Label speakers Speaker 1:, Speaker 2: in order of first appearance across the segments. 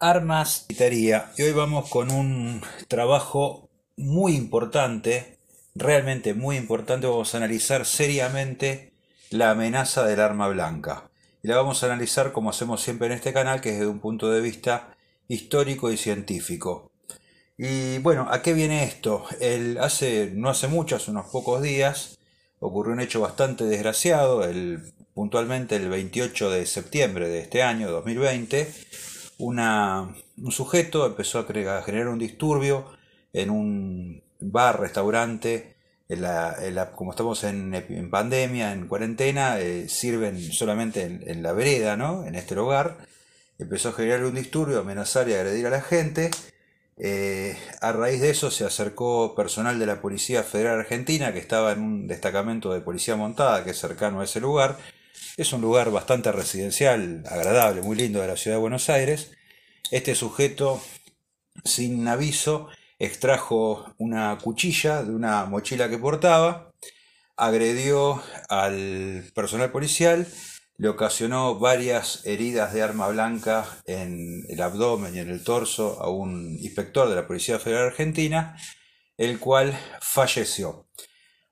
Speaker 1: armas y Y hoy vamos con un trabajo muy importante, realmente muy importante. Vamos a analizar seriamente la amenaza del arma blanca. Y la vamos a analizar como hacemos siempre en este canal, que es desde un punto de vista histórico y científico. Y bueno, ¿a qué viene esto? El, hace, no hace mucho, hace unos pocos días, ocurrió un hecho bastante desgraciado, el, puntualmente el 28 de septiembre de este año, 2020, un sujeto empezó a, generar un disturbio en un bar, restaurante. En la, como estamos en, pandemia, en cuarentena, eh, sirven solamente en, la vereda, ¿no? En este lugar. Empezó a generar un disturbio, amenazar y agredir a la gente. Eh, a raíz de eso se acercó personal de la Policía Federal Argentina que estaba en un destacamento de policía montada que es cercano a ese lugar es un lugar bastante residencial, agradable, muy lindo de la ciudad de Buenos Aires. Este sujeto, sin aviso, extrajo una cuchilla de una mochila que portaba, agredió al personal policial, le ocasionó varias heridas de arma blanca en el abdomen y en el torso a un inspector de la Policía Federal Argentina, el cual falleció.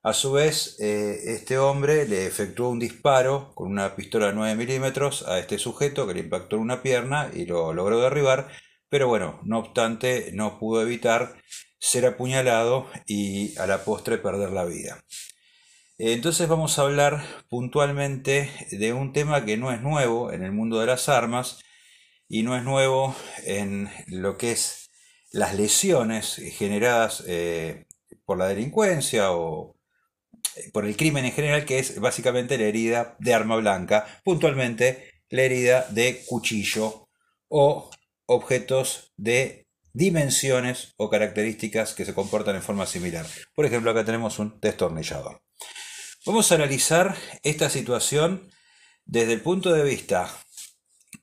Speaker 1: A su vez, eh, este hombre le efectuó un disparo con una pistola de 9 milímetros a este sujeto que le impactó en una pierna y lo logró derribar, pero bueno, no obstante, no pudo evitar ser apuñalado y a la postre perder la vida. Eh, entonces vamos a hablar puntualmente de un tema que no es nuevo en el mundo de las armas y no es nuevo en lo que es las lesiones generadas eh, por la delincuencia o por el crimen en general, que es básicamente la herida de arma blanca, puntualmente la herida de cuchillo o objetos de dimensiones o características que se comportan en forma similar. Por ejemplo, acá tenemos un destornillador. Vamos a analizar esta situación desde el punto de vista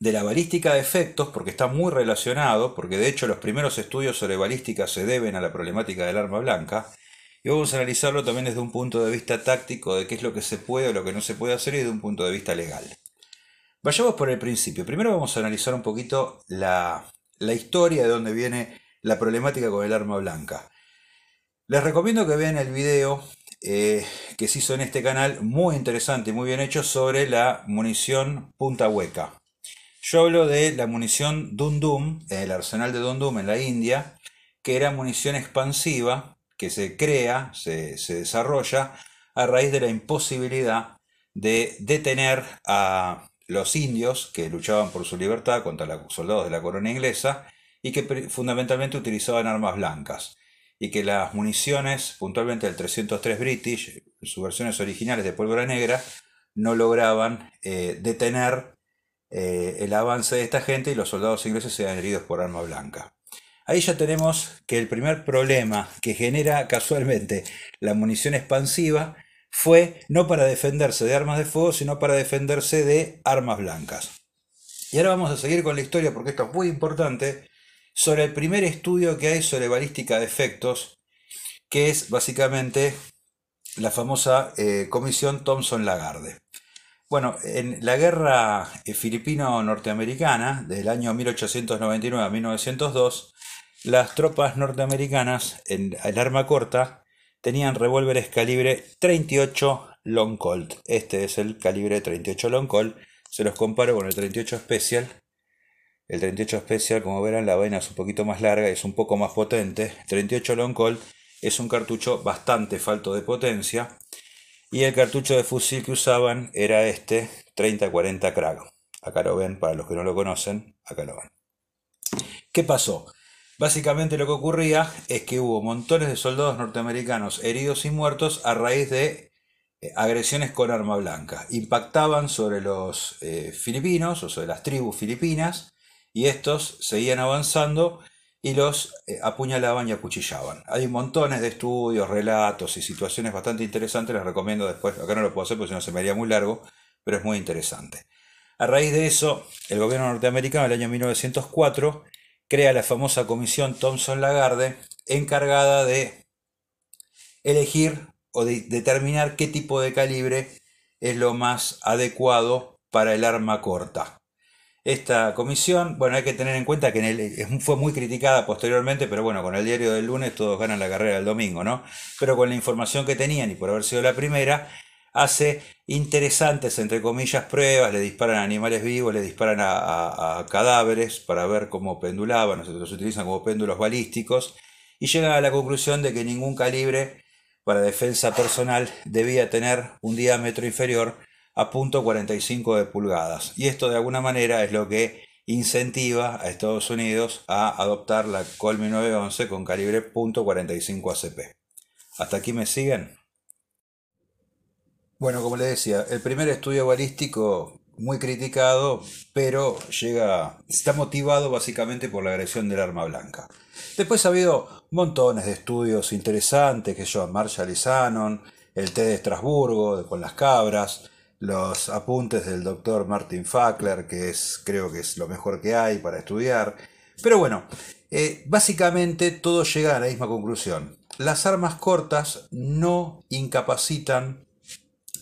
Speaker 1: de la balística de efectos, porque está muy relacionado, porque de hecho los primeros estudios sobre balística se deben a la problemática del arma blanca, y vamos a analizarlo también desde un punto de vista táctico de qué es lo que se puede o lo que no se puede hacer y desde un punto de vista legal. Vayamos por el principio. Primero vamos a analizar un poquito la, historia de dónde viene la problemática con el arma blanca. Les recomiendo que vean el video eh, que se hizo en este canal, muy interesante y muy bien hecho, sobre la munición punta hueca. Yo hablo de la munición Dundum, el arsenal de Dundum en la India, que era munición expansiva que se crea, se, desarrolla a raíz de la imposibilidad de detener a los indios que luchaban por su libertad contra los soldados de la corona inglesa y que fundamentalmente utilizaban armas blancas y que las municiones, puntualmente del 303 British, sus versiones originales de pólvora negra, no lograban eh, detener eh, el avance de esta gente y los soldados ingleses se habían heridos por arma blanca. Ahí ya tenemos que el primer problema que genera casualmente la munición expansiva fue no para defenderse de armas de fuego, sino para defenderse de armas blancas. Y ahora vamos a seguir con la historia porque esto es muy importante sobre el primer estudio que hay sobre balística de efectos, que es básicamente la famosa eh, comisión Thompson-Lagarde. Bueno, en la guerra eh, filipino-norteamericana del año 1899 a 1902, las tropas norteamericanas, en el arma corta, tenían revólveres calibre 38 Long Colt. Este es el calibre 38 Long Colt. Se los comparo con el 38 Special. El 38 Special, como verán, la vaina es un poquito más larga y es un poco más potente. El 38 Long Colt es un cartucho bastante falto de potencia. Y el cartucho de fusil que usaban era este 30-40 Krag. Acá lo ven, para los que no lo conocen, acá lo ven. ¿Qué pasó? Básicamente lo que ocurría es que hubo montones de soldados norteamericanos heridos y muertos a raíz de eh, agresiones con arma blanca. Impactaban sobre los eh, filipinos o sobre las tribus filipinas y estos seguían avanzando y los eh, apuñalaban y acuchillaban. Hay montones de estudios, relatos y situaciones bastante interesantes, les recomiendo después, acá no lo puedo hacer porque si no se me haría muy largo, pero es muy interesante. A raíz de eso, el gobierno norteamericano en el año 1904 crea la famosa comisión Thomson-Lagarde encargada de elegir o determinar qué tipo de calibre es lo más adecuado para el arma corta. Esta comisión, bueno, hay que tener en cuenta que fue muy criticada posteriormente, pero bueno, con el diario del lunes todos ganan la carrera del domingo, ¿no? Pero con la información que tenían y por haber sido la primera, hace interesantes, entre comillas, pruebas, le disparan a animales vivos, le disparan a, cadáveres para ver cómo pendulaban, los utilizan como péndulos balísticos, y llegan a la conclusión de que ningún calibre para defensa personal debía tener un diámetro inferior a .45 de pulgadas. Y esto de alguna manera es lo que incentiva a Estados Unidos a adoptar la Colmy 911 con calibre .45 ACP. ¿Hasta aquí me siguen? Bueno, como le decía, el primer estudio balístico muy criticado, pero llega, está motivado básicamente por la agresión del arma blanca. Después ha habido montones de estudios interesantes, que yo, Marshall y el té de Estrasburgo con las cabras, los apuntes del doctor Martin Fackler, que es, creo que es lo mejor que hay para estudiar. Pero bueno, eh, básicamente todo llega a la misma conclusión. Las armas cortas no incapacitan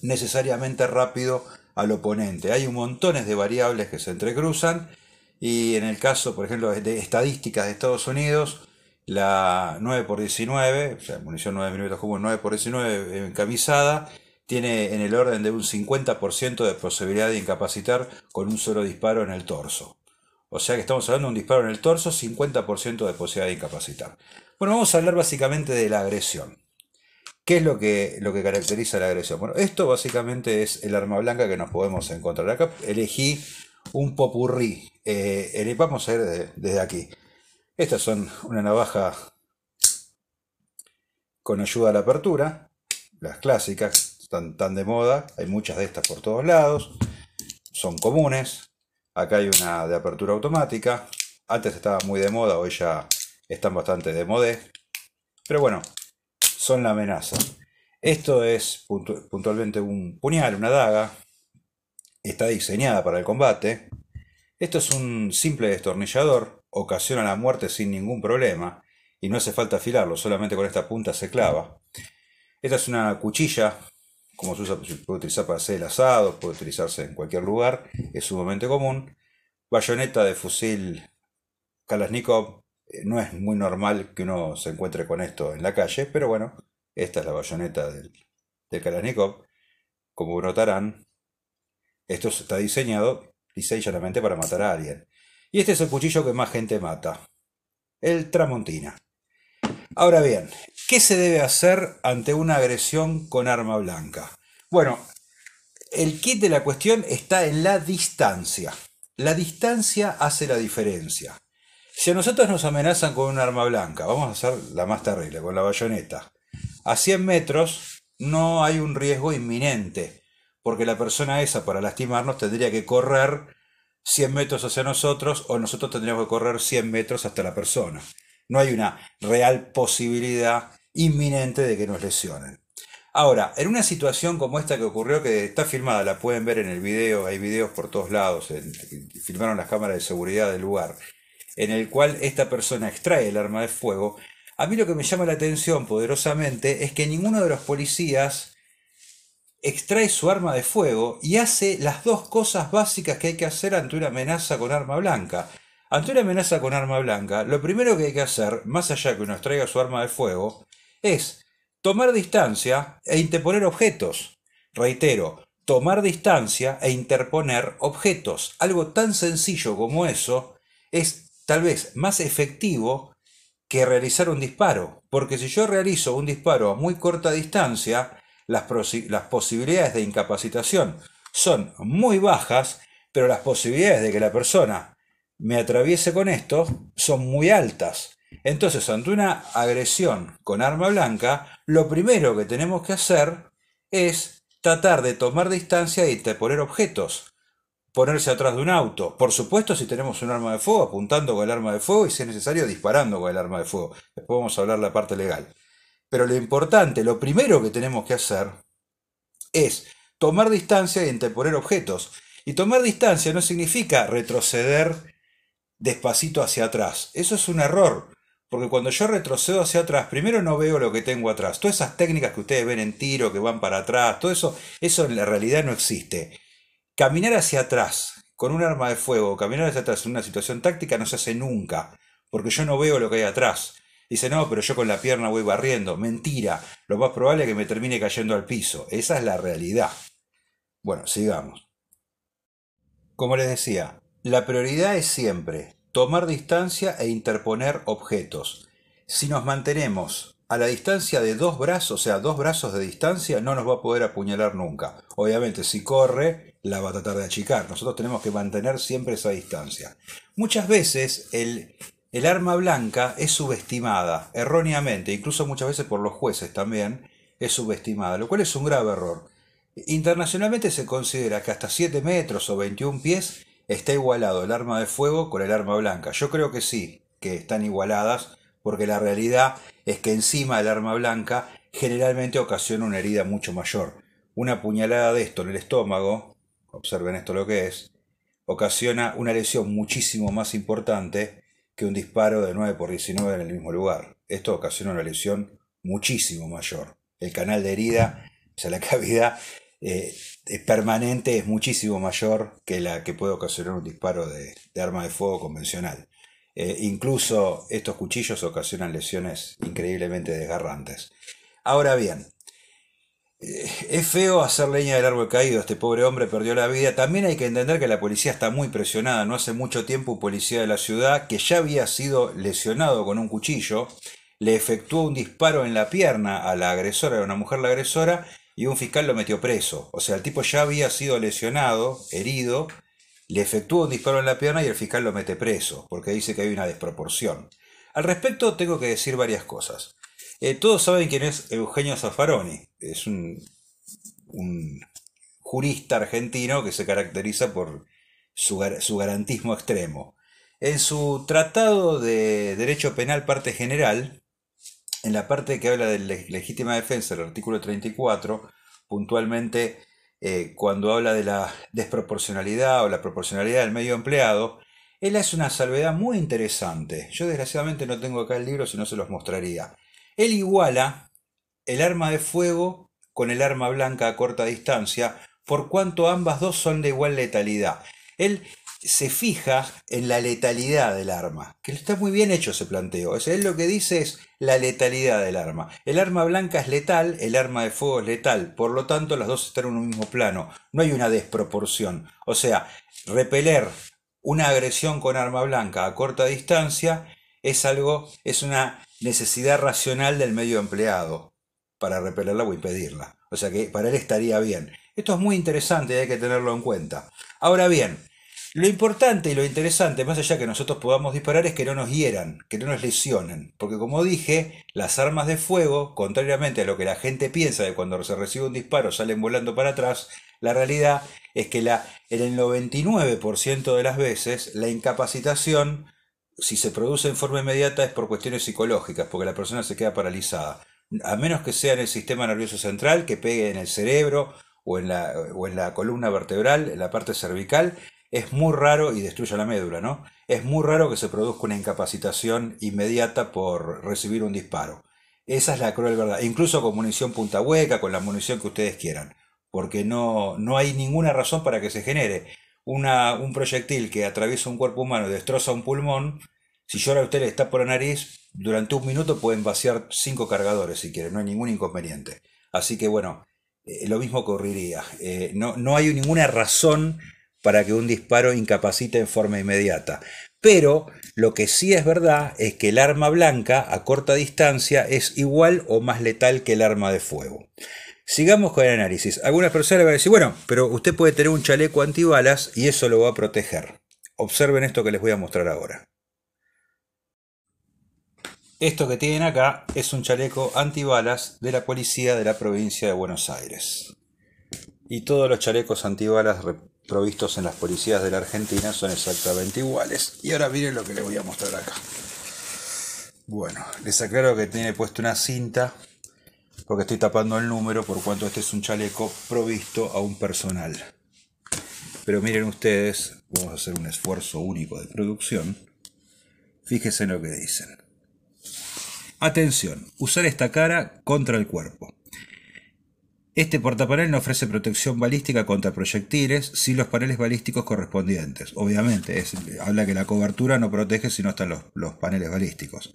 Speaker 1: necesariamente rápido al oponente. Hay un montón de variables que se entrecruzan y en el caso, por ejemplo, de estadísticas de Estados Unidos, la 9x19, o sea, munición 9 mm 9x19 encamisada, tiene en el orden de un 50% de posibilidad de incapacitar con un solo disparo en el torso. O sea que estamos hablando de un disparo en el torso, 50% de posibilidad de incapacitar. Bueno, vamos a hablar básicamente de la agresión. ¿Qué es lo que, lo que caracteriza la agresión? Bueno, esto básicamente es el arma blanca que nos podemos encontrar. Acá elegí un popurrí. Eh, vamos a ir desde aquí. Estas son una navaja con ayuda a la apertura. Las clásicas, están tan de moda. Hay muchas de estas por todos lados. Son comunes. Acá hay una de apertura automática. Antes estaba muy de moda, hoy ya están bastante de moda. Pero bueno, son la amenaza. Esto es puntualmente un puñal, una daga, está diseñada para el combate. Esto es un simple destornillador, ocasiona la muerte sin ningún problema, y no hace falta afilarlo, solamente con esta punta se clava. Esta es una cuchilla, como se usa, se puede utilizar para hacer el asado, puede utilizarse en cualquier lugar, es sumamente común. Bayoneta de fusil Kalashnikov eh, no es muy normal que uno se encuentre con esto en la calle, pero bueno, esta es la bayoneta del, del Kalashnikov. Como notarán, esto está diseñado lisa para matar a alguien. Y este es el cuchillo que más gente mata, el Tramontina. Ahora bien, ¿qué se debe hacer ante una agresión con arma blanca? Bueno, el kit de la cuestión está en la distancia. La distancia hace la diferencia. Si a nosotros nos amenazan con un arma blanca, vamos a hacer la más terrible, con la bayoneta. A 100 metros no hay un riesgo inminente, porque la persona esa para lastimarnos tendría que correr 100 metros hacia nosotros o nosotros tendríamos que correr 100 metros hasta la persona. No hay una real posibilidad inminente de que nos lesionen. Ahora, en una situación como esta que ocurrió, que está filmada, la pueden ver en el video, hay videos por todos lados, en, filmaron las cámaras de seguridad del lugar en el cual esta persona extrae el arma de fuego, a mí lo que me llama la atención poderosamente es que ninguno de los policías extrae su arma de fuego y hace las dos cosas básicas que hay que hacer ante una amenaza con arma blanca. Ante una amenaza con arma blanca, lo primero que hay que hacer, más allá de que uno extraiga su arma de fuego, es tomar distancia e interponer objetos. Reitero, tomar distancia e interponer objetos. Algo tan sencillo como eso es tal vez más efectivo que realizar un disparo, porque si yo realizo un disparo a muy corta distancia, las, posibilidades de incapacitación son muy bajas, pero las posibilidades de que la persona me atraviese con esto son muy altas. Entonces, ante una agresión con arma blanca, lo primero que tenemos que hacer es tratar de tomar distancia y de poner objetos ponerse atrás de un auto. Por supuesto, si tenemos un arma de fuego, apuntando con el arma de fuego y si es necesario, disparando con el arma de fuego. Después vamos a hablar de la parte legal. Pero lo importante, lo primero que tenemos que hacer es tomar distancia y interponer objetos. Y tomar distancia no significa retroceder despacito hacia atrás. Eso es un error. Porque cuando yo retrocedo hacia atrás, primero no veo lo que tengo atrás. Todas esas técnicas que ustedes ven en tiro, que van para atrás, todo eso, eso en la realidad no existe caminar hacia atrás con un arma de fuego, caminar hacia atrás en una situación táctica no se hace nunca, porque yo no veo lo que hay atrás. Dice, no, pero yo con la pierna voy barriendo. Mentira, lo más probable es que me termine cayendo al piso. Esa es la realidad. Bueno, sigamos. Como les decía, la prioridad es siempre tomar distancia e interponer objetos. Si nos mantenemos a la distancia de dos brazos, o sea, dos brazos de distancia, no nos va a poder apuñalar nunca. Obviamente, si corre, la va a tratar de achicar. Nosotros tenemos que mantener siempre esa distancia. Muchas veces el, el arma blanca es subestimada, erróneamente, incluso muchas veces por los jueces también, es subestimada, lo cual es un grave error. Internacionalmente se considera que hasta 7 metros o 21 pies está igualado el arma de fuego con el arma blanca. Yo creo que sí, que están igualadas, porque la realidad es que encima del arma blanca generalmente ocasiona una herida mucho mayor. Una puñalada de esto en el estómago observen esto lo que es, ocasiona una lesión muchísimo más importante que un disparo de 9 por 19 en el mismo lugar. Esto ocasiona una lesión muchísimo mayor. El canal de herida, o sea, la cavidad eh, es permanente es muchísimo mayor que la que puede ocasionar un disparo de, arma de fuego convencional. Eh, incluso estos cuchillos ocasionan lesiones increíblemente desgarrantes. Ahora bien, eh, es feo hacer leña del árbol caído, este pobre hombre perdió la vida. También hay que entender que la policía está muy presionada. No hace mucho tiempo un policía de la ciudad que ya había sido lesionado con un cuchillo le efectuó un disparo en la pierna a la agresora, a una mujer la agresora, y un fiscal lo metió preso. O sea, el tipo ya había sido lesionado, herido, le efectuó un disparo en la pierna y el fiscal lo mete preso, porque dice que hay una desproporción. Al respecto tengo que decir varias cosas. Eh, todos saben quién es Eugenio Zaffaroni. Es un, jurista argentino que se caracteriza por su, garantismo extremo. En su Tratado de Derecho Penal, parte general, en la parte que habla de legítima defensa, el artículo 34, puntualmente eh, cuando habla de la desproporcionalidad o la proporcionalidad del medio empleado, él hace una salvedad muy interesante. Yo desgraciadamente no tengo acá el libro, si no se los mostraría. Él iguala el arma de fuego con el arma blanca a corta distancia, por cuanto ambas dos son de igual letalidad. Él se fija en la letalidad del arma, que está muy bien hecho ese planteo. él lo que dice es la letalidad del arma. El arma blanca es letal, el arma de fuego es letal, por lo tanto las dos están en un mismo plano, no hay una desproporción. O sea, repeler una agresión con arma blanca a corta distancia es algo, es una necesidad racional del medio empleado para repelerla o impedirla. O sea que para él estaría bien. Esto es muy interesante y hay que tenerlo en cuenta. Ahora bien, lo importante y lo interesante, más allá que nosotros podamos disparar, es que no nos hieran, que no nos lesionen. Porque como dije, las armas de fuego, contrariamente a lo que la gente piensa de cuando se recibe un disparo salen volando para atrás, la realidad es que en el 99% de las veces la incapacitación si se produce en forma inmediata es por cuestiones psicológicas, porque la persona se queda paralizada. A menos que sea en el sistema nervioso central, que pegue en el cerebro o en la, o la columna vertebral, en la parte cervical, es muy raro y destruye la médula, ¿no? Es muy raro que se produzca una incapacitación inmediata por recibir un disparo. Esa es la cruel verdad. Incluso con munición punta hueca, con la munición que ustedes quieran. Porque no, no hay ninguna razón para que se genere un proyectil que atraviesa un cuerpo humano y destroza un pulmón, si llora a usted le está por la nariz, durante un minuto pueden vaciar cinco cargadores si quieren, no hay ningún inconveniente. Así que bueno, eh, lo mismo ocurriría. Eh, no, no hay ninguna razón para que un disparo incapacite en forma inmediata. Pero lo que sí es verdad es que el arma blanca a corta distancia es igual o más letal que el arma de fuego. Sigamos con el análisis. Algunas personas van a decir, bueno, pero usted puede tener un chaleco antibalas y eso lo va a proteger. Observen esto que les voy a mostrar ahora. Esto que tienen acá es un chaleco antibalas de la policía de la provincia de Buenos Aires. Y todos los chalecos antibalas provistos en las policías de la Argentina son exactamente iguales. Y ahora miren lo que les voy a mostrar acá. Bueno, les aclaro que tiene puesto una cinta porque estoy tapando el número por cuanto este es un chaleco provisto a un personal. Pero miren ustedes, vamos a hacer un esfuerzo único de producción. Fíjense en lo que dicen. Atención, usar esta cara contra el cuerpo. Este portapanel no ofrece protección balística contra proyectiles sin los paneles balísticos correspondientes. Obviamente, habla que la cobertura no protege si no están los paneles balísticos.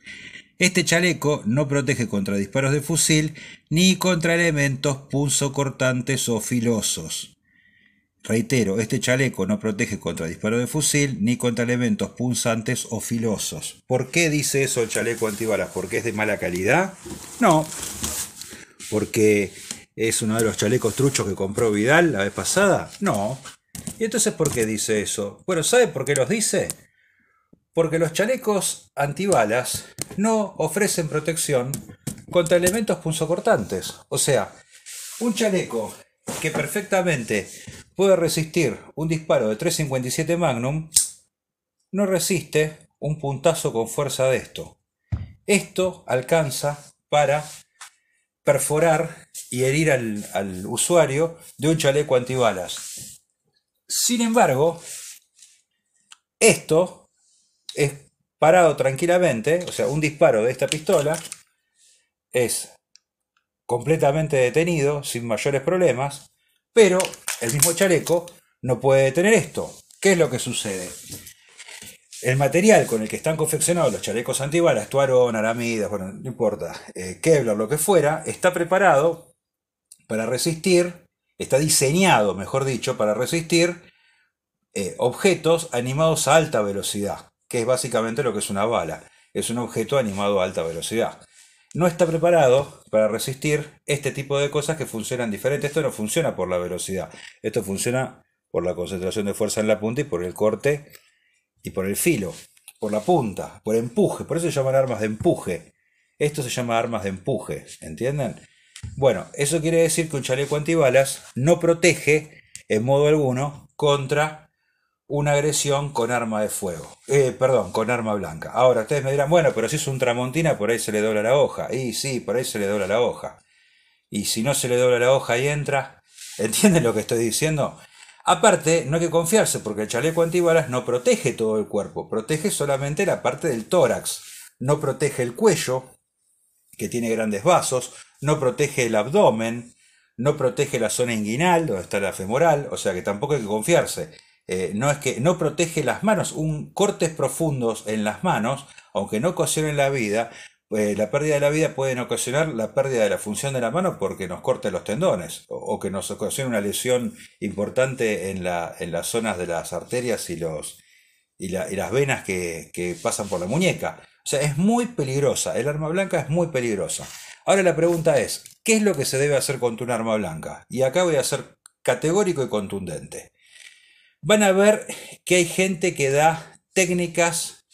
Speaker 1: Este chaleco no protege contra disparos de fusil ni contra elementos punzocortantes o filosos. Reitero, este chaleco no protege contra disparos de fusil ni contra elementos punzantes o filosos. ¿Por qué dice eso el chaleco antibalas? ¿Porque es de mala calidad? No, porque es uno de los chalecos truchos que compró Vidal la vez pasada. No. ¿Y entonces por qué dice eso? Bueno, ¿sabe por qué los dice? porque los chalecos antibalas no ofrecen protección contra elementos punzocortantes. O sea, un chaleco que perfectamente puede resistir un disparo de 357 Magnum no resiste un puntazo con fuerza de esto. Esto alcanza para perforar y herir al, usuario de un chaleco antibalas. Sin embargo, esto es parado tranquilamente, o sea, un disparo de esta pistola es completamente detenido, sin mayores problemas, pero el mismo chaleco no puede detener esto. ¿Qué es lo que sucede? El material con el que están confeccionados los chalecos antibalas, tuarón, aramidas, bueno, no importa, eh, Kevlar, lo que fuera, está preparado para resistir, está diseñado, mejor dicho, para resistir eh, objetos animados a alta velocidad que es básicamente lo que es una bala. Es un objeto animado a alta velocidad. No está preparado para resistir este tipo de cosas que funcionan diferente. Esto no funciona por la velocidad. Esto funciona por la concentración de fuerza en la punta y por el corte y por el filo, por la punta, por empuje. Por eso se llaman armas de empuje. Esto se llama armas de empuje, ¿entienden? Bueno, eso quiere decir que un chaleco antibalas no protege en modo alguno contra una agresión con arma de fuego. Eh, perdón, con arma blanca. Ahora, ustedes me dirán, bueno, pero si es un tramontina, por ahí se le dobla la hoja. Y sí, por ahí se le dobla la hoja. Y si no se le dobla la hoja y entra, ¿entienden lo que estoy diciendo? Aparte, no hay que confiarse porque el chaleco antibalas no protege todo el cuerpo, protege solamente la parte del tórax, no protege el cuello, que tiene grandes vasos, no protege el abdomen, no protege la zona inguinal, donde está la femoral, o sea que tampoco hay que confiarse. Eh, no es que no protege las manos, un cortes profundos en las manos, aunque no ocasionen la vida, eh, la pérdida de la vida pueden ocasionar la pérdida de la función de la mano porque nos corte los tendones o, que nos ocasione una lesión importante en, las zonas de las arterias y, las venas que, que pasan por la muñeca. O sea, es muy peligrosa, el arma blanca es muy peligrosa. Ahora la pregunta es, ¿qué es lo que se debe hacer con un arma blanca? Y acá voy a ser categórico y contundente van a ver que hay gente que da técnicas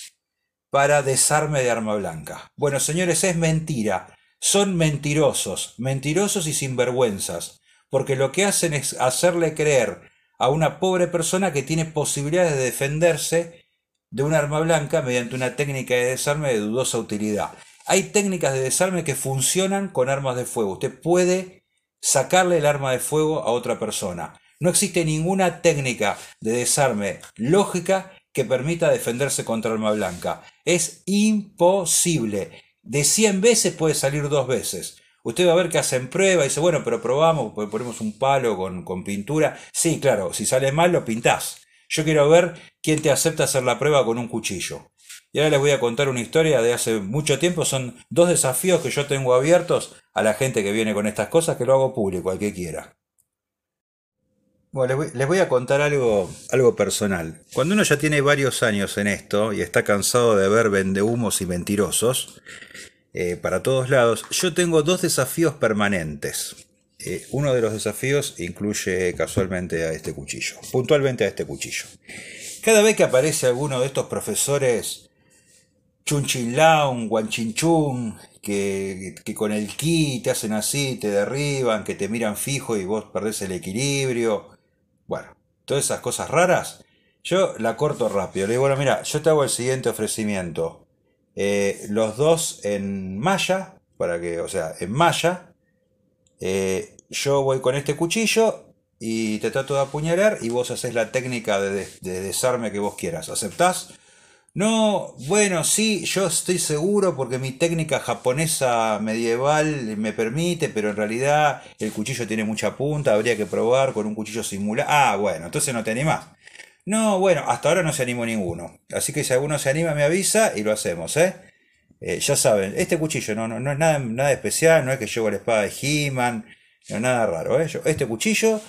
Speaker 1: para desarme de arma blanca. Bueno, señores, es mentira. Son mentirosos, mentirosos y sinvergüenzas, porque lo que hacen es hacerle creer a una pobre persona que tiene posibilidades de defenderse de un arma blanca mediante una técnica de desarme de dudosa utilidad. Hay técnicas de desarme que funcionan con armas de fuego. Usted puede sacarle el arma de fuego a otra persona. No existe ninguna técnica de desarme lógica que permita defenderse contra arma blanca. Es imposible. De 100 veces puede salir dos veces. Usted va a ver que hacen prueba y dice, bueno, pero probamos, pues, ponemos un palo con, con pintura. Sí, claro, si sale mal lo pintás. Yo quiero ver quién te acepta hacer la prueba con un cuchillo. Y ahora les voy a contar una historia de hace mucho tiempo. Son dos desafíos que yo tengo abiertos a la gente que viene con estas cosas, que lo hago público, al que quiera. Bueno, les voy, a contar algo, algo personal. Cuando uno ya tiene varios años en esto y está cansado de ver vendehumos y mentirosos eh, para todos lados, yo tengo dos desafíos permanentes. Eh, uno de los desafíos incluye casualmente a este cuchillo, puntualmente a este cuchillo. Cada vez que aparece alguno de estos profesores un guanchinchun, que, que con el ki te hacen así, te derriban, que te miran fijo y vos perdés el equilibrio, bueno, todas esas cosas raras, yo la corto rápido. Le digo, bueno, mira, yo te hago el siguiente ofrecimiento. Eh, los dos en malla, para que, o sea, en malla. Eh, yo voy con este cuchillo y te trato de apuñalar y vos haces la técnica de desarme que vos quieras. ¿Aceptás? No, bueno, sí, yo estoy seguro porque mi técnica japonesa medieval me permite, pero en realidad el cuchillo tiene mucha punta, habría que probar con un cuchillo simulado. Ah, bueno, entonces no te animás. No, bueno, hasta ahora no se animó ninguno. Así que si alguno se anima, me avisa y lo hacemos, ¿eh? eh ya saben, este cuchillo no, no, no es nada, especial, no es que llevo la espada de He-Man, no es nada raro, ¿eh? este cuchillo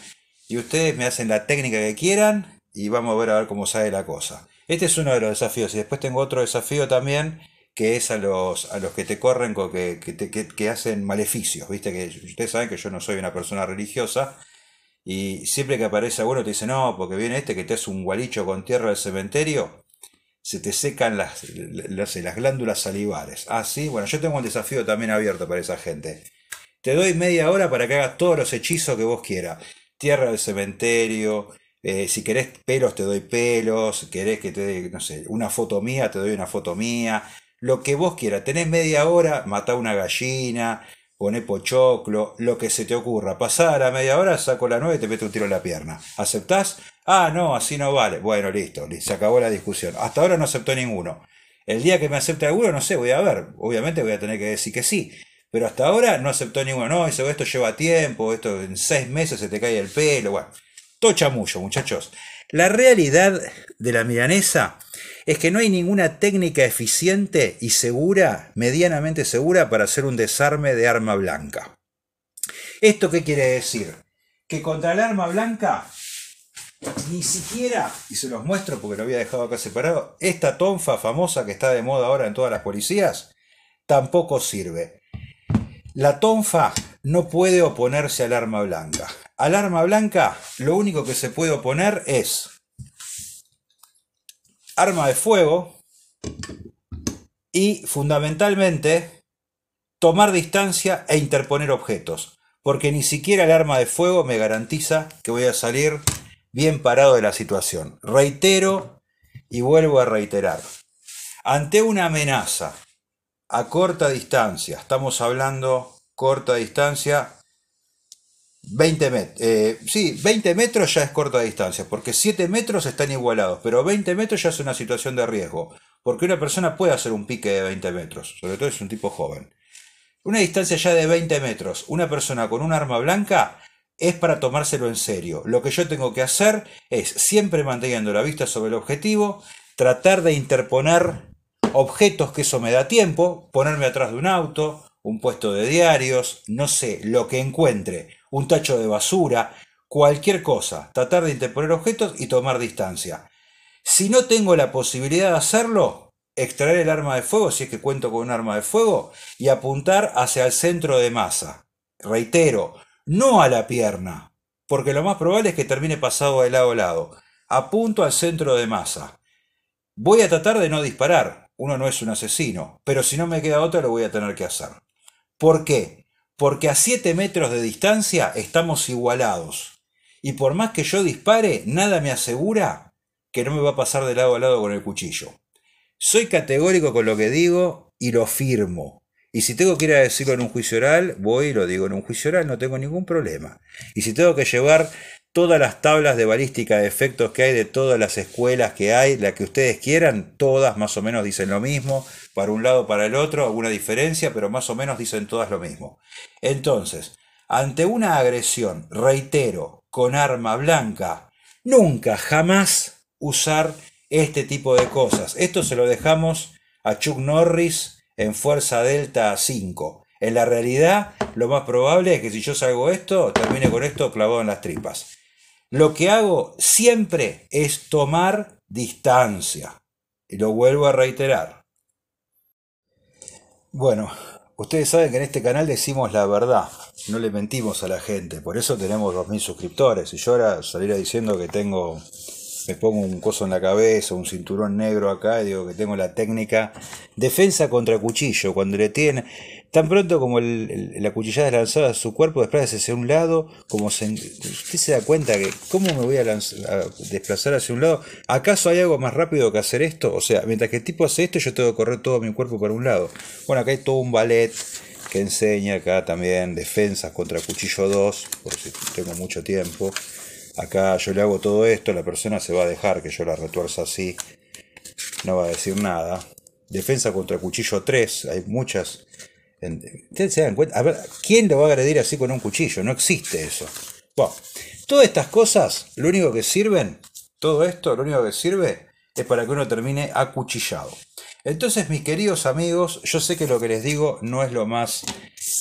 Speaker 1: y ustedes me hacen la técnica que quieran y vamos a ver a ver cómo sale la cosa. Este es uno de los desafíos. Y después tengo otro desafío también, que es a los, a los que te corren, que, que, hacen maleficios. Viste que ustedes saben que yo no soy una persona religiosa. Y siempre que aparece alguno te dice, no, porque viene este que te hace un gualicho con tierra del cementerio, se te secan las, las, las glándulas salivares. Ah, sí, bueno, yo tengo un desafío también abierto para esa gente. Te doy media hora para que hagas todos los hechizos que vos quieras. Tierra del cementerio, eh, si querés pelos, te doy pelos. Querés que te dé, no sé, una foto mía, te doy una foto mía. Lo que vos quieras. Tenés media hora, matá una gallina, poné pochoclo, lo que se te ocurra. Pasada la media hora, saco la nueve y te meto un tiro en la pierna. ¿Aceptás? Ah, no, así no vale. Bueno, listo, se acabó la discusión. Hasta ahora no aceptó ninguno. El día que me acepte alguno, no sé, voy a ver. Obviamente voy a tener que decir que sí. Pero hasta ahora no aceptó ninguno. No, esto lleva tiempo, esto en seis meses se te cae el pelo. Bueno, To chamullo, muchachos. La realidad de la milanesa es que no hay ninguna técnica eficiente y segura, medianamente segura, para hacer un desarme de arma blanca. ¿Esto qué quiere decir? Que contra el arma blanca, ni siquiera, y se los muestro porque lo había dejado acá separado, esta tonfa famosa que está de moda ahora en todas las policías, tampoco sirve. La tonfa no puede oponerse al arma blanca. Al arma blanca lo único que se puede oponer es arma de fuego y fundamentalmente tomar distancia e interponer objetos, porque ni siquiera el arma de fuego me garantiza que voy a salir bien parado de la situación. Reitero y vuelvo a reiterar, ante una amenaza a corta distancia, estamos hablando corta distancia, 20 metros, eh, sí, 20 metros ya es corta distancia, porque 7 metros están igualados, pero 20 metros ya es una situación de riesgo, porque una persona puede hacer un pique de 20 metros, sobre todo si es un tipo joven. Una distancia ya de 20 metros, una persona con un arma blanca es para tomárselo en serio. Lo que yo tengo que hacer es, siempre manteniendo la vista sobre el objetivo, tratar de interponer objetos que eso me da tiempo, ponerme atrás de un auto, un puesto de diarios, no sé, lo que encuentre un tacho de basura, cualquier cosa, tratar de interponer objetos y tomar distancia. Si no tengo la posibilidad de hacerlo, extraer el arma de fuego, si es que cuento con un arma de fuego, y apuntar hacia el centro de masa. Reitero, no a la pierna, porque lo más probable es que termine pasado de lado a lado. Apunto al centro de masa. Voy a tratar de no disparar, uno no es un asesino, pero si no me queda otra lo voy a tener que hacer. ¿Por qué? porque a 7 metros de distancia estamos igualados. Y por más que yo dispare, nada me asegura que no me va a pasar de lado a lado con el cuchillo. Soy categórico con lo que digo y lo firmo. Y si tengo que ir a decirlo en un juicio oral, voy y lo digo en un juicio oral, no tengo ningún problema. Y si tengo que llevar todas las tablas de balística de efectos que hay de todas las escuelas que hay, la que ustedes quieran, todas más o menos dicen lo mismo, para un lado, para el otro, alguna diferencia, pero más o menos dicen todas lo mismo. Entonces, ante una agresión, reitero, con arma blanca, nunca, jamás usar este tipo de cosas. Esto se lo dejamos a Chuck Norris en Fuerza Delta 5. En la realidad, lo más probable es que si yo salgo esto, termine con esto clavado en las tripas. Lo que hago siempre es tomar distancia. Y lo vuelvo a reiterar. Bueno, ustedes saben que en este canal decimos la verdad, no le mentimos a la gente, por eso tenemos 2.000 suscriptores. Y yo ahora saliera diciendo que tengo me pongo un coso en la cabeza, un cinturón negro acá, y digo que tengo la técnica defensa contra cuchillo, cuando le tienen, tan pronto como la cuchillada es lanzada a su cuerpo, desplaza hacia un lado, como se, usted se da cuenta que, ¿cómo me voy a, a, desplazar hacia un lado? ¿Acaso hay algo más rápido que hacer esto? O sea, mientras que el tipo hace esto, yo tengo que correr todo mi cuerpo para un lado. Bueno, acá hay todo un ballet que enseña, acá también defensas contra cuchillo 2, por si tengo mucho tiempo acá yo le hago todo esto, la persona se va a dejar que yo la retuerza así, no va a decir nada. Defensa contra cuchillo 3, hay muchas. se cuenta, a ver, ¿quién lo va a agredir así con un cuchillo? No existe eso. Bueno, todas estas cosas, lo único que sirven, todo esto, lo único que sirve es para que uno termine acuchillado. Entonces, mis queridos amigos, yo sé que lo que les digo no es lo más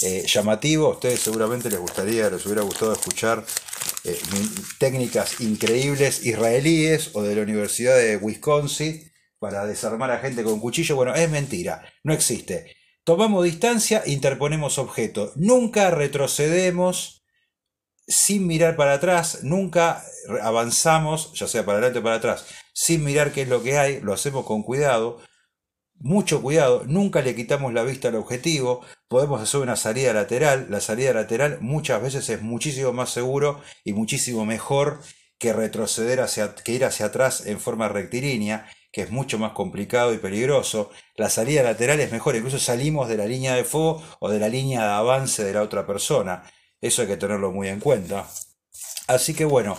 Speaker 1: eh, llamativo. A ustedes seguramente les gustaría, les hubiera gustado escuchar eh, técnicas increíbles israelíes o de la Universidad de Wisconsin para desarmar a gente con cuchillo. Bueno, es mentira, no existe. Tomamos distancia, interponemos objeto. Nunca retrocedemos sin mirar para atrás, nunca avanzamos, ya sea para adelante o para atrás, sin mirar qué es lo que hay, lo hacemos con cuidado mucho cuidado, nunca le quitamos la vista al objetivo, podemos hacer una salida lateral, la salida lateral muchas veces es muchísimo más seguro y muchísimo mejor que retroceder hacia, que ir hacia atrás en forma rectilínea, que es mucho más complicado y peligroso. La salida lateral es mejor, incluso salimos de la línea de fuego o de la línea de avance de la otra persona. Eso hay que tenerlo muy en cuenta. Así que bueno,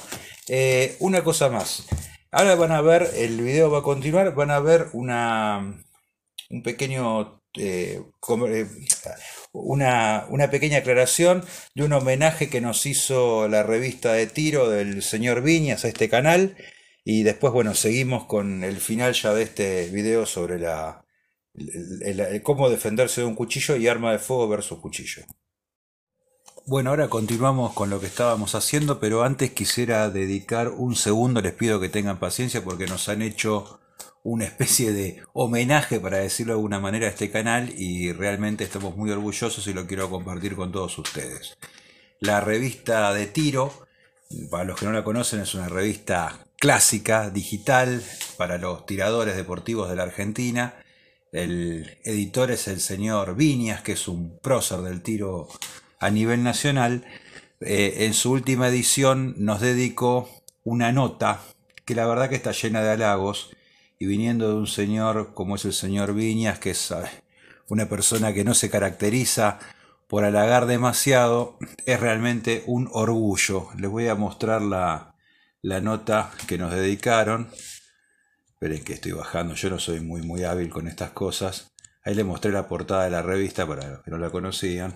Speaker 1: eh, una cosa más. Ahora van a ver, el video va a continuar, van a ver una, un pequeño eh, eh, una, pequeña aclaración de un homenaje que nos hizo la revista de tiro del señor Viñas a este canal. Y después, bueno, seguimos con el final ya de este video sobre la, cómo defenderse de un cuchillo y arma de fuego versus cuchillo. Bueno, ahora continuamos con lo que estábamos haciendo, pero antes quisiera dedicar un segundo, les pido que tengan paciencia porque nos han hecho una especie de homenaje, para decirlo de alguna manera, a este canal y realmente estamos muy orgullosos y lo quiero compartir con todos ustedes. La revista de tiro, para los que no la conocen, es una revista clásica, digital, para los tiradores deportivos de la Argentina. El editor es el señor Viñas, que es un prócer del tiro a nivel nacional. Eh, en su última edición nos dedicó una nota que la verdad que está llena de halagos y viniendo de un señor como es el señor Viñas, que es una persona que no se caracteriza por halagar demasiado, es realmente un orgullo. Les voy a mostrar la, nota que nos dedicaron. Esperen que estoy bajando, yo no soy muy, muy hábil con estas cosas. Ahí les mostré la portada de la revista para los que no la conocían.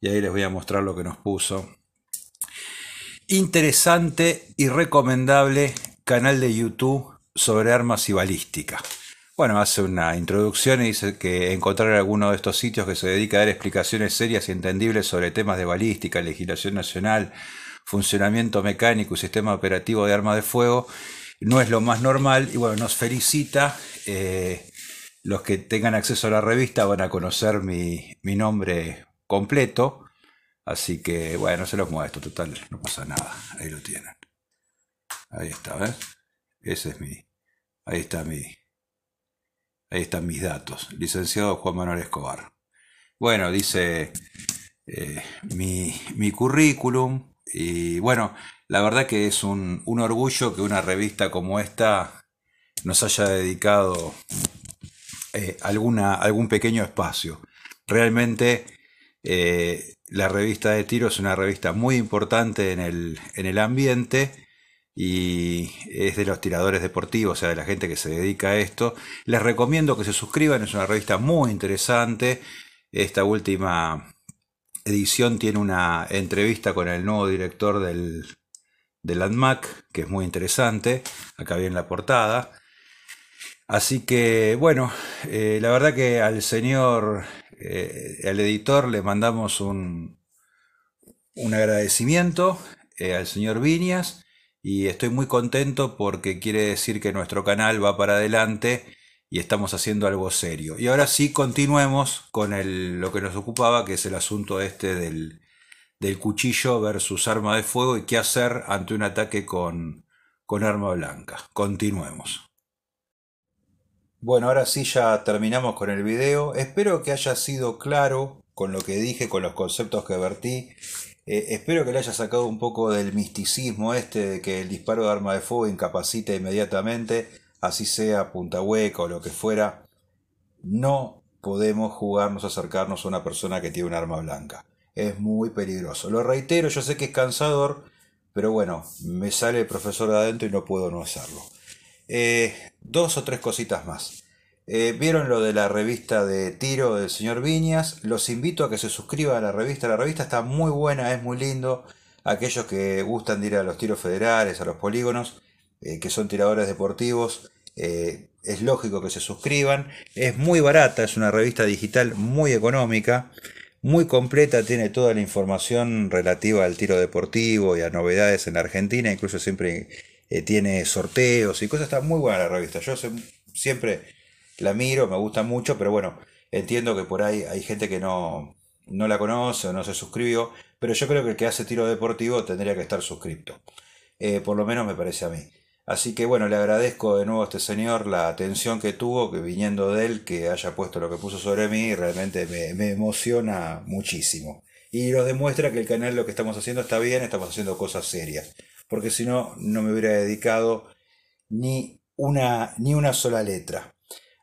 Speaker 1: Y ahí les voy a mostrar lo que nos puso. Interesante y recomendable canal de YouTube sobre armas y balística. Bueno, hace una introducción y dice que encontrar alguno de estos sitios que se dedica a dar explicaciones serias y entendibles sobre temas de balística, legislación nacional, funcionamiento mecánico y sistema operativo de armas de fuego no es lo más normal. Y bueno, nos felicita. Eh, los que tengan acceso a la revista van a conocer mi, nombre completo. Así que bueno, se los muestro, total, no pasa nada. Ahí lo tienen. Ahí está, ¿ves? Ese es mi. Ahí está mi. Ahí están mis datos. Licenciado Juan Manuel Escobar. Bueno, dice eh, mi, currículum. Y bueno, la verdad que es un, orgullo que una revista como esta nos haya dedicado eh, alguna, algún pequeño espacio. Realmente eh, la revista de tiro es una revista muy importante en el, en el ambiente y es de los tiradores deportivos, o sea, de la gente que se dedica a esto. Les recomiendo que se suscriban, es una revista muy interesante. Esta última edición tiene una entrevista con el nuevo director del, del que es muy interesante. Acá viene la portada. Así que, bueno, eh, la verdad que al señor, eh, al editor, le mandamos un, agradecimiento eh, al señor Viñas y estoy muy contento porque quiere decir que nuestro canal va para adelante y estamos haciendo algo serio. Y ahora sí continuemos con el, lo que nos ocupaba, que es el asunto este del, del cuchillo versus arma de fuego y qué hacer ante un ataque con, con arma blanca. Continuemos. Bueno, ahora sí ya terminamos con el video. Espero que haya sido claro con lo que dije, con los conceptos que vertí eh, espero que le haya sacado un poco del misticismo este de que el disparo de arma de fuego incapacite inmediatamente, así sea punta hueca o lo que fuera. No podemos jugarnos a acercarnos a una persona que tiene un arma blanca. Es muy peligroso. Lo reitero, yo sé que es cansador, pero bueno, me sale el profesor de adentro y no puedo no hacerlo. Eh, dos o tres cositas más. Eh, Vieron lo de la revista de tiro del señor Viñas. Los invito a que se suscriban a la revista. La revista está muy buena, es muy lindo. Aquellos que gustan de ir a los tiros federales, a los polígonos, eh, que son tiradores deportivos, eh, es lógico que se suscriban. Es muy barata, es una revista digital muy económica, muy completa, tiene toda la información relativa al tiro deportivo y a novedades en la Argentina. Incluso siempre tiene sorteos y cosas. Está muy buena la revista. Yo siempre la miro, me gusta mucho, pero bueno, entiendo que por ahí hay gente que no, no la conoce o no se suscribió, pero yo creo que el que hace tiro deportivo tendría que estar suscripto. Eh, por lo menos me parece a mí. Así que bueno, le agradezco de nuevo a este señor la atención que tuvo, que viniendo de él, que haya puesto lo que puso sobre mí, realmente me, emociona muchísimo. Y nos demuestra que el canal lo que estamos haciendo está bien, estamos haciendo cosas serias. Porque si no, no me hubiera dedicado ni una, ni una sola letra.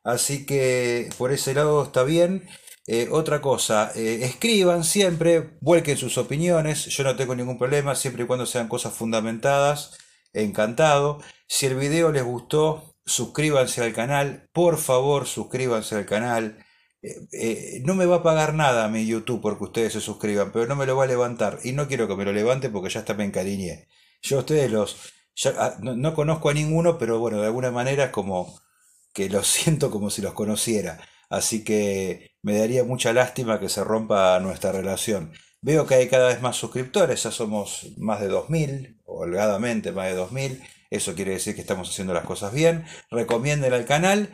Speaker 1: Así que por ese lado está bien. Eh, otra cosa, eh, escriban siempre, vuelquen sus opiniones, yo no tengo ningún problema, siempre y cuando sean cosas fundamentadas, encantado. Si el video les gustó, suscríbanse al canal, por favor suscríbanse al canal. Eh, no me va a pagar nada mi YouTube porque ustedes se suscriban, pero no me lo va a levantar y no quiero que me lo levante porque ya está me encariñé. Yo a ustedes los... Ah, no, conozco a ninguno, pero bueno, de alguna manera como que los siento como si los conociera. Así que me daría mucha lástima que se rompa nuestra relación. Veo que hay cada vez más suscriptores, ya somos más de 2.000, holgadamente más de 2.000. Eso quiere decir que estamos haciendo las cosas bien. Recomienden al canal,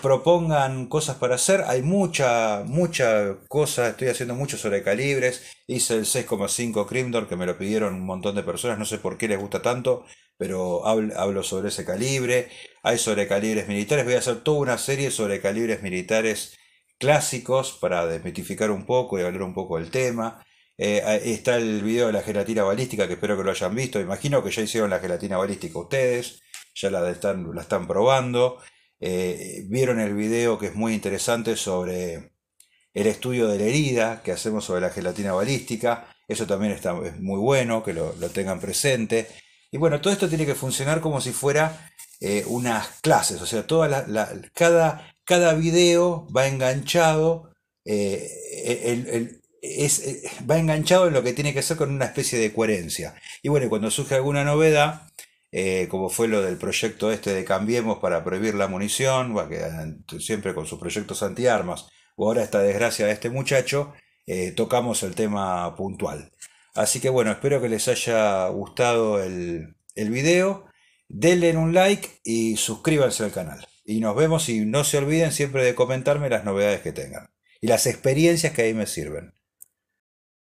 Speaker 1: propongan cosas para hacer. Hay mucha, mucha cosa. Estoy haciendo mucho sobre calibres. Hice el 6,5 Crimdor que me lo pidieron un montón de personas. No sé por qué les gusta tanto pero hablo, sobre ese calibre. Hay sobre calibres militares, voy a hacer toda una serie sobre calibres militares clásicos para desmitificar un poco y hablar un poco del tema. Eh, está el video de la gelatina balística, que espero que lo hayan visto. Imagino que ya hicieron la gelatina balística ustedes, ya la están, la están probando. Eh, vieron el video que es muy interesante sobre el estudio de la herida que hacemos sobre la gelatina balística. Eso también está, es muy bueno que lo, lo tengan presente. Y bueno, todo esto tiene que funcionar como si fuera eh, unas clases, o sea, toda cada, cada video va enganchado, eh, e, eh, va enganchado en lo que tiene que ser con una especie de coherencia. Y bueno, cuando surge alguna novedad, como fue lo del proyecto este de Cambiemos para prohibir la munición, va que, siempre con sus proyectos antiarmas, o ahora esta desgracia de este muchacho, tocamos el tema puntual. Así que bueno, espero que les haya gustado el, el video. Denle un like y suscríbanse al canal. Y nos vemos y no se olviden siempre de comentarme las novedades que tengan y las experiencias que ahí me sirven.